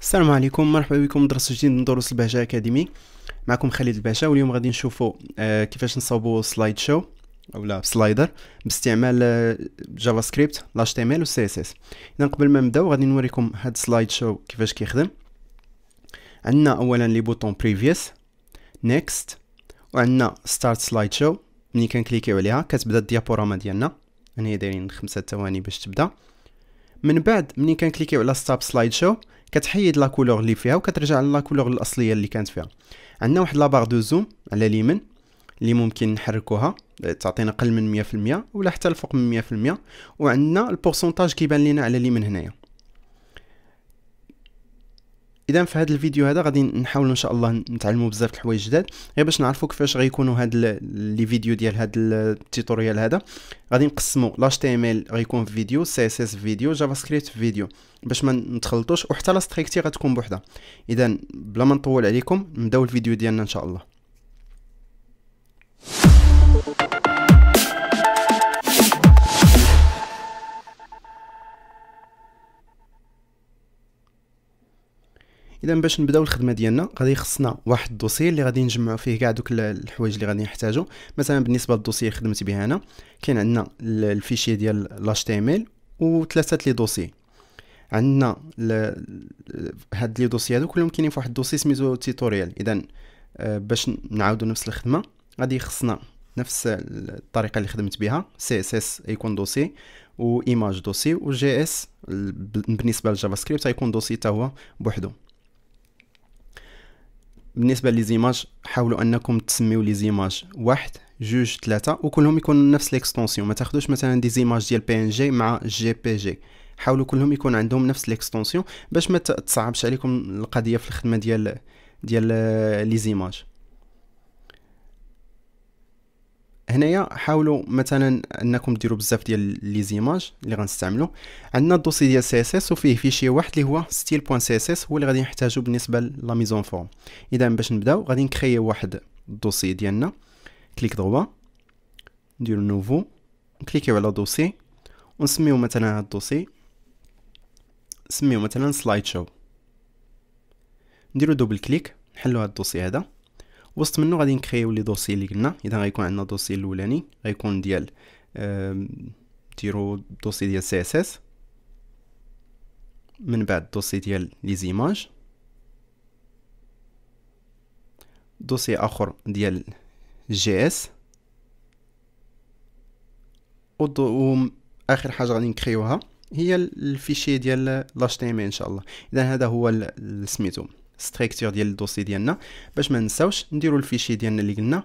السلام عليكم مرحبا بكم درس جديد من دروس البهجه اكاديمي معكم خالد الباشا واليوم غادي نشوفوا آه، كيفاش نصاوبوا سلايد شو او لا سلايدر باستعمال جافا سكريبت لاش تي ام ال والسي اس اس اذا قبل ما نبداو غادي نوريكم هاد سلايد شو كيفاش كيخدم عندنا اولا لي بوطون بريفيوس نيكست وعندنا ستارت سلايد شو ملي كنكليكيو عليها كتبدا الديابوراما ديالنا هنا دايرين خمسة ثواني باش تبدا من بعد ملي كنكليكيو على ستاب سلايد شو كتحيد لا كولور اللي فيها وكترجع لا كولور الاصليه اللي كانت فيها عندنا واحد بار دو زوم على اليمين اللي ممكن نحركوها تعطينا اقل من 100% ولا حتى الفوق من 100% وعندنا البورسونتاج كيبان لينا على اليمين هنايا اذا في هذا الفيديو هذا غادي نحاول ان شاء الله نتعلموا بزاف الحوايج جداد غير باش نعرفوا كيفاش غيكونوا هاد لي فيديو ديال هاد التيتوريال هذا غادي نقسموا الاش تي ام ال غيكون في فيديو سي اس اس في فيديو جافا سكريبت في فيديو باش ما نتخلطوش وحتى لا ستريكتي غتكون بوحدها اذا بلا ما نطول عليكم نبداو الفيديو ديالنا ان شاء الله اذا باش نبداو الخدمه ديالنا غادي يخصنا واحد الدوسي اللي غادي نجمعوا فيه كاع دوك الحوايج اللي غادي نحتاجو مثلا بالنسبه للدوسي اللي خدمت به انا كاين عندنا الفيشي ديال لاش تي ام ال وثلاثه لي دوسي عندنا هاد لي دوسي هادو كلهم كاينين فواحد الدوسي سميتو تيتوريال اذا آه، باش نعاودو نفس الخدمه غادي يخصنا نفس الطريقه اللي خدمت بها سي اس اس يكون دوسي و ايماج دوسي و جي اس بالنسبه للجافا سكريبت غيكون دوسي حتى هو بوحدو بالنسبه لزيماج حاولوا انكم تسميو لزيماج واحد جوج ثلاثه وكلهم يكونوا نفس ليكستونسيون ما تاخذوش مثلا دي زيماج ديال بي ان جي مع جي بي جي حاولوا كلهم يكون عندهم نفس ليكستونسيون باش ما تصعبش عليكم القضيه في الخدمه ديال ديال لي آه، زيماج هنايا حاولوا مثلا انكم ديروا بزاف ديال لي زيماج اللي غنستعملو عندنا الدوسي ديال سي اس اس وفيه فيشي واحد اللي هو ستيل بوين سي اس اس هو اللي غادي نحتاجو بالنسبه لا ميزون فورم اذا باش نبداو غادي نكريي واحد الدوسي ديالنا كليك دروا نديرو نوفو نكليكيو على دوسي ونسميو مثلا هاد الدوسي نسميو مثلا سلايد شو نديرو دوبل كليك نحلو هاد الدوسي هذا وسط منه غادي نكريو لي دوسي اللي قلنا اذا غيكون عندنا دوسي الاولاني غيكون ديال ديرو دوسي ديال سي اس اس من بعد دوسي ديال لي زيماج دوسي اخر ديال جي اس و اخر حاجه غادي نكريوها هي الفيشي ديال لاش تي ام ان شاء الله اذا هذا هو سميتو ستريكتور ديال الدوسي ديالنا باش ما نساوش نديرو الفيشي ديالنا اللي قلنا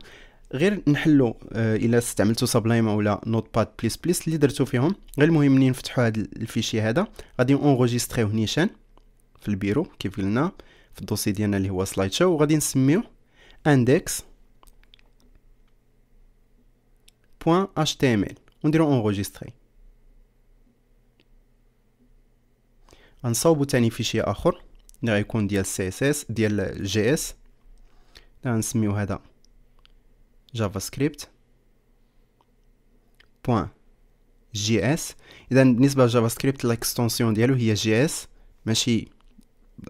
غير نحلو آه الا استعملتو سبلايم اولا نوت باد بليس بليس اللي درتو فيهم غير المهم منين نفتحو هاد الفيشي هذا غادي اونغوجيستريو نيشان في البيرو كيف قلنا في الدوسي ديالنا اللي هو سلايد شو وغادي نسميوه index .html ونديرو اونغوجيستري غنصاوبو تاني فيشي اخر اللي غيكون ديال سي اس اس ديال جي اس غنسميو هذا جافا سكريبت بوان جي اس اذا بالنسبه لجافا سكريبت الاكستنسيون ديالو هي جي اس ماشي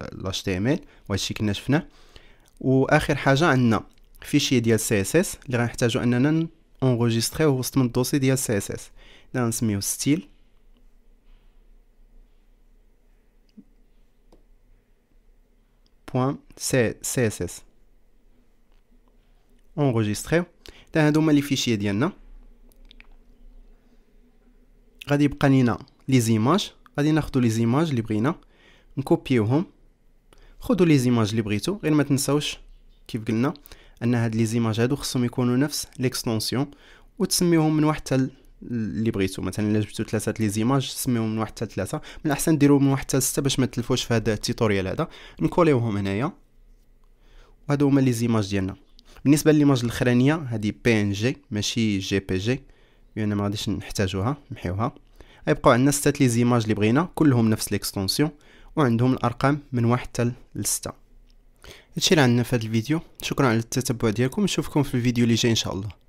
الاش تي ام ال وهادشي كنا شفناه واخر حاجه عندنا فيشي ديال سي اس اس اللي غنحتاجو اننا اونغوجيستريو وسط من الدوسي ديال سي اس اس اذا نسميو ستيل www.css اونغوجيستريو تا هادو هما لي فيشي ديالنا غادي يبقى لينا لي زيماج غادي ناخدو لي زيماج اللي بغينا نكوبيوهم خدو لي زيماج اللي بغيتو غير ما تنساوش كيف قلنا ان هاد لي زيماج هادو خصهم يكونوا نفس ليكستونسيون وتسميوهم من واحد حتى اللي بغيتو مثلا الا جبتو ثلاثه لي زيماج سميهم من واحد حتى ثلاثه من الاحسن ديرو من واحد حتى سته باش ما تلفوش في هذا التيتوريال هذا نكوليوهم هنايا وهادو هما لي زيماج ديالنا بالنسبه للايماج الاخرانيه هذه بي ان جي ماشي جي بي جي لان ما غاديش نحتاجوها نمحيوها غيبقاو عندنا سته لي زيماج اللي بغينا كلهم نفس ليكستونسيون وعندهم الارقام من واحد حتى لسته هادشي اللي عندنا في هذا الفيديو شكرا على التتبع ديالكم نشوفكم في الفيديو اللي جاي ان شاء الله